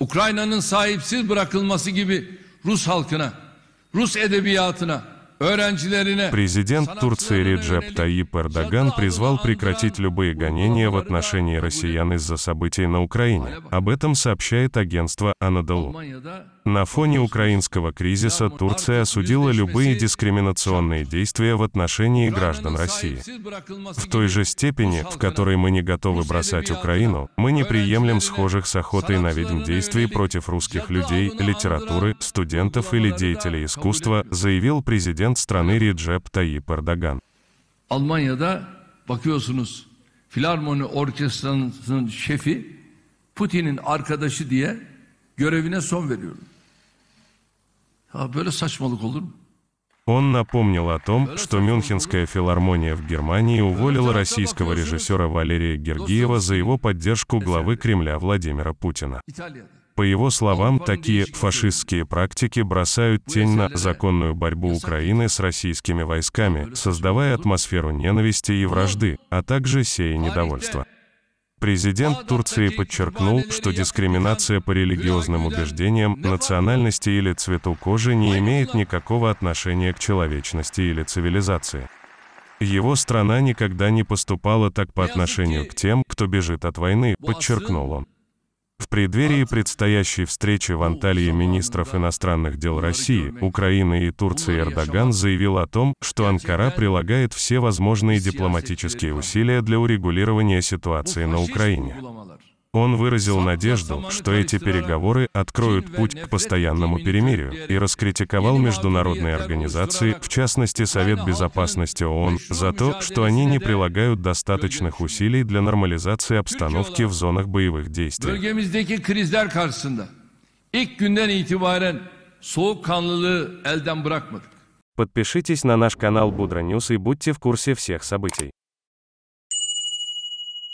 Ukrayna'nın sahipsiz bırakılması gibi Rus halkına, Rus edebiyatına, Президент Турции Реджеп Таип Эрдоган призвал прекратить любые гонения в отношении россиян из-за событий на Украине. Об этом сообщает агентство Анадолу. На фоне украинского кризиса Турция осудила любые дискриминационные действия в отношении граждан России. В той же степени, в которой мы не готовы бросать Украину, мы не приемлем схожих с охотой на ведьм действий против русских людей, литературы, студентов или деятелей искусства, заявил президент президент страны Реджеп Таип Эрдоган. Almanya'da bakıyorsunuz Filarmoni Orkestrası'nın şefi Putin'in arkadaşı diye görevine son veriyorum. Он напомнил о том, что Мюнхенская филармония в Германии уволила российского режиссера Валерия Гергиева за его поддержку главы Кремля Владимира Путина. По его словам, такие фашистские практики бросают тень на законную борьбу Украины с российскими войсками, создавая атмосферу ненависти и вражды, а также сея недовольства. Президент Турции подчеркнул, что дискриминация по религиозным убеждениям, национальности или цвету кожи не имеет никакого отношения к человечности или цивилизации. Его страна никогда не поступала так по отношению к тем, кто бежит от войны, подчеркнул он. В преддверии предстоящей встречи в Анталии министров иностранных дел России, Украины и Турции Эрдоган заявил о том, что Анкара прилагает все возможные дипломатические усилия для урегулирования ситуации на Украине. Он выразил надежду, что эти переговоры откроют путь к постоянному перемирию и раскритиковал международные организации, в частности Совет Безопасности ООН, за то, что они не прилагают достаточных усилий для нормализации обстановки в зонах боевых действий. Подпишитесь на наш канал Будра Ньюс и будьте в курсе всех событий.